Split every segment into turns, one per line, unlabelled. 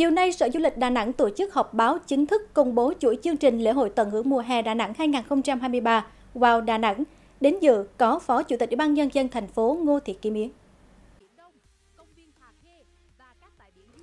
Chiều nay, Sở Du lịch Đà Nẵng tổ chức họp báo chính thức công bố chuỗi chương trình lễ hội tận hưởng mùa hè Đà Nẵng 2023 vào Đà Nẵng. Đến dự có Phó Chủ tịch Ủy ban Nhân dân thành phố Ngô Thị Kim Yến.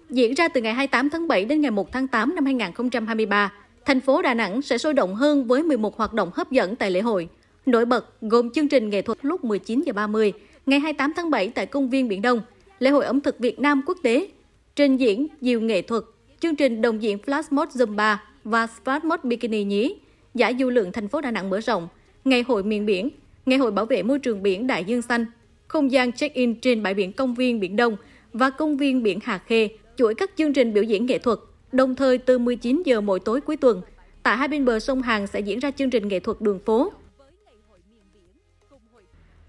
Diễn ra từ ngày 28 tháng 7 đến ngày 1 tháng 8 năm 2023, thành phố Đà Nẵng sẽ sôi động hơn với 11 hoạt động hấp dẫn tại lễ hội. Nổi bật gồm chương trình nghệ thuật lúc 19 h 30 ngày 28 tháng 7 tại công viên Biển Đông, lễ hội ẩm thực Việt Nam quốc tế trình diễn nhiều nghệ thuật, chương trình đồng diễn Flashmob Zumba và Flashmob Bikini Nhí, giải du lượng thành phố Đà Nẵng mở rộng, ngày hội miền biển, ngày hội bảo vệ môi trường biển Đại Dương Xanh, không gian check-in trên bãi biển công viên Biển Đông và công viên biển Hà Khê, chuỗi các chương trình biểu diễn nghệ thuật, đồng thời từ 19 giờ mỗi tối cuối tuần, tại hai bên bờ sông Hàn sẽ diễn ra chương trình nghệ thuật đường phố.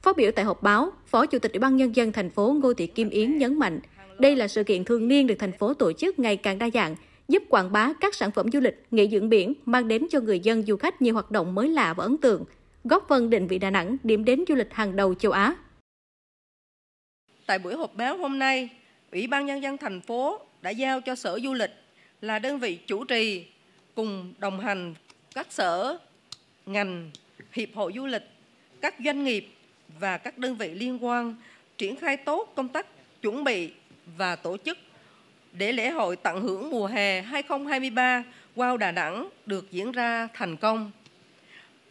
Phát biểu tại họp báo, Phó Chủ tịch Ủy ban nhân dân thành phố Ngô Thị Kim Yến nhấn mạnh, đây là sự kiện thường niên được thành phố tổ chức ngày càng đa dạng, giúp quảng bá các sản phẩm du lịch, nghỉ dưỡng biển, mang đến cho người dân du khách nhiều hoạt động mới lạ và ấn tượng, góp phần định vị Đà Nẵng điểm đến du lịch hàng đầu châu Á.
Tại buổi họp báo hôm nay, Ủy ban Nhân dân thành phố đã giao cho Sở Du lịch là đơn vị chủ trì cùng đồng hành các sở, ngành, hiệp hội du lịch, các doanh nghiệp và các đơn vị liên quan triển khai tốt công tác chuẩn bị và tổ chức để lễ hội tận hưởng mùa hè 2023 Wow Đà Nẵng được diễn ra thành công.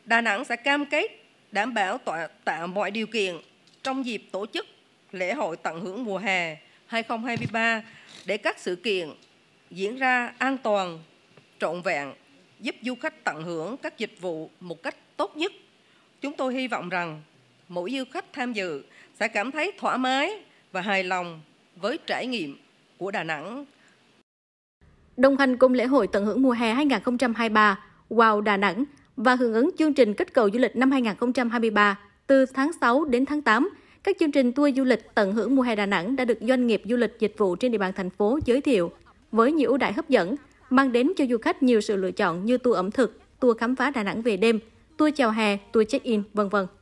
Đà Nẵng sẽ cam kết đảm bảo tạo mọi điều kiện trong dịp tổ chức lễ hội tận hưởng mùa hè 2023 để các sự kiện diễn ra an toàn, trọn vẹn, giúp du khách tận hưởng các dịch vụ một cách tốt nhất. Chúng tôi hy vọng rằng mỗi du khách tham dự sẽ cảm thấy thoải mái và hài lòng với trải nghiệm của Đà Nẵng.
Đồng hành cùng lễ hội tận hưởng mùa hè 2023 Wow Đà Nẵng và hưởng ứng chương trình kích cầu du lịch năm 2023 từ tháng 6 đến tháng 8, các chương trình tour du lịch tận hưởng mùa hè Đà Nẵng đã được doanh nghiệp du lịch dịch vụ trên địa bàn thành phố giới thiệu với nhiều ưu đại hấp dẫn, mang đến cho du khách nhiều sự lựa chọn như tour ẩm thực, tour khám phá Đà Nẵng về đêm, tour chào hè, tour check-in, vân vân.